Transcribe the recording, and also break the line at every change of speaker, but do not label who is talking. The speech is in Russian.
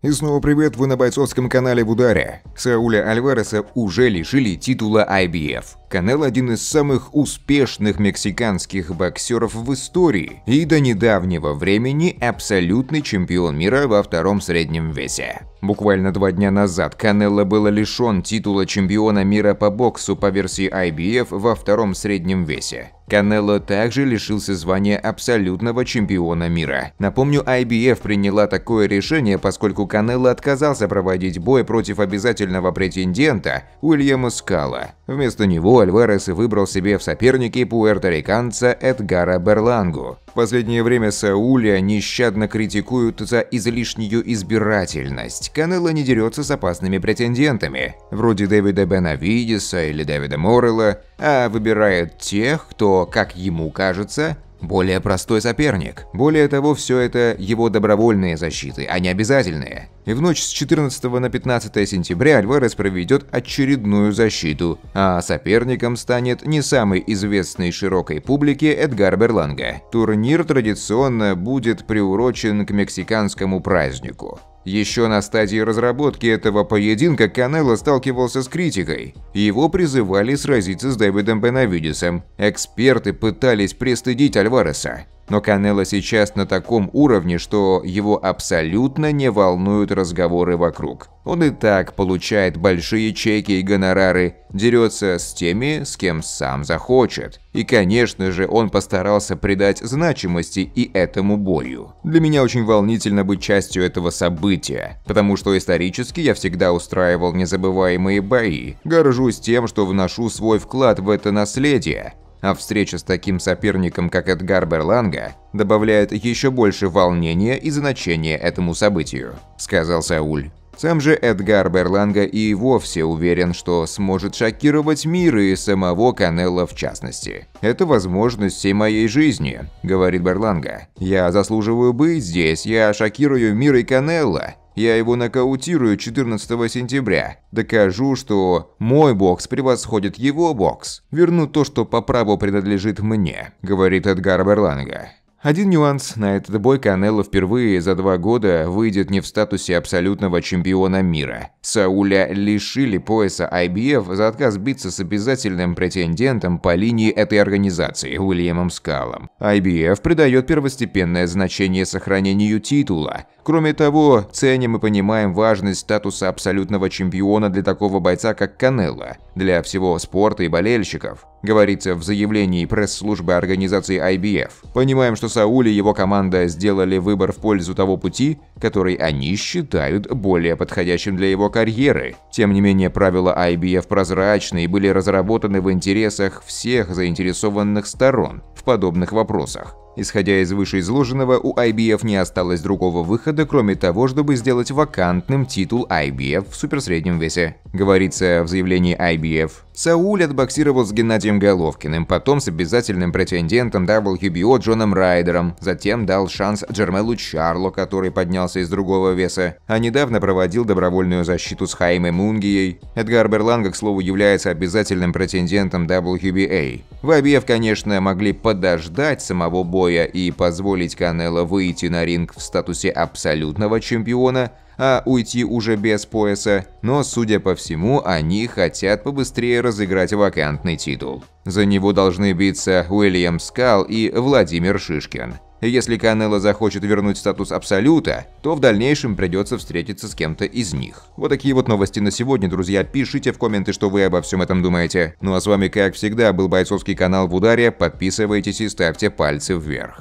И снова привет, вы на бойцовском канале в ударе. Сауля Альвареса уже лишили титула IBF. Канел один из самых успешных мексиканских боксеров в истории и до недавнего времени абсолютный чемпион мира во втором среднем весе. Буквально два дня назад Канелло был лишен титула чемпиона мира по боксу по версии IBF во втором среднем весе. Канело также лишился звания абсолютного чемпиона мира. Напомню, IBF приняла такое решение, поскольку Канело отказался проводить бой против обязательного претендента Уильяма Скала. Вместо него Альварес выбрал себе в соперники пуэрториканца Эдгара Берлангу последнее время Сауля нещадно критикуют за излишнюю избирательность. Канело не дерется с опасными претендентами, вроде Дэвида Бенавидиса или Дэвида Моррелла, а выбирает тех, кто, как ему кажется, более простой соперник. Более того, все это его добровольные защиты, а не обязательные. И в ночь с 14 на 15 сентября Альварес проведет очередную защиту, а соперником станет не самый известный широкой публике Эдгар Берланга. Турнир традиционно будет приурочен к мексиканскому празднику. Еще на стадии разработки этого поединка Канело сталкивался с критикой. Его призывали сразиться с Дэвидом Бенавидисом. Эксперты пытались пристыдить Альвареса. Но Канело сейчас на таком уровне, что его абсолютно не волнуют разговоры вокруг. Он и так получает большие чеки и гонорары, дерется с теми, с кем сам захочет. И, конечно же, он постарался придать значимости и этому бою. Для меня очень волнительно быть частью этого события, потому что исторически я всегда устраивал незабываемые бои. Горжусь тем, что вношу свой вклад в это наследие а встреча с таким соперником, как Эдгар Берланга, добавляет еще больше волнения и значения этому событию», — сказал Сауль. Сам же Эдгар Берланга и вовсе уверен, что сможет шокировать мир и самого Канелла в частности. «Это возможность всей моей жизни», — говорит Берланга. «Я заслуживаю быть здесь, я шокирую мир и Канелла. Я его нокаутирую 14 сентября. Докажу, что мой бокс превосходит его бокс. Верну то, что по праву принадлежит мне», — говорит Эдгар Берланга. Один нюанс. На этот бой Канело впервые за два года выйдет не в статусе абсолютного чемпиона мира. Сауля лишили пояса IBF за отказ биться с обязательным претендентом по линии этой организации Уильямом Скалом. IBF придает первостепенное значение сохранению титула. Кроме того, ценим и понимаем важность статуса абсолютного чемпиона для такого бойца, как Канело для всего спорта и болельщиков, говорится в заявлении пресс-службы организации IBF. Понимаем, что Сауль и его команда сделали выбор в пользу того пути, который они считают более подходящим для его карьеры. Тем не менее, правила IBF прозрачны и были разработаны в интересах всех заинтересованных сторон в подобных вопросах. Исходя из вышеизложенного, у IBF не осталось другого выхода, кроме того, чтобы сделать вакантным титул IBF в суперсреднем весе. Говорится в заявлении IBF. Сауль отбоксировал с Геннадием Головкиным, потом с обязательным претендентом WBO Джоном Райдером, затем дал шанс Джермелу Чарло, который поднялся из другого веса, а недавно проводил добровольную защиту с Хаймой Мунгией. Эдгар Берланга, к слову, является обязательным претендентом WBA. В IBF, конечно, могли подождать самого боя боя и позволить Канело выйти на ринг в статусе абсолютного чемпиона – а уйти уже без пояса, но, судя по всему, они хотят побыстрее разыграть вакантный титул. За него должны биться Уильям Скал и Владимир Шишкин. Если Канело захочет вернуть статус Абсолюта, то в дальнейшем придется встретиться с кем-то из них. Вот такие вот новости на сегодня, друзья. Пишите в комменты, что вы обо всем этом думаете. Ну а с вами, как всегда, был Бойцовский канал в ударе. Подписывайтесь и ставьте пальцы вверх.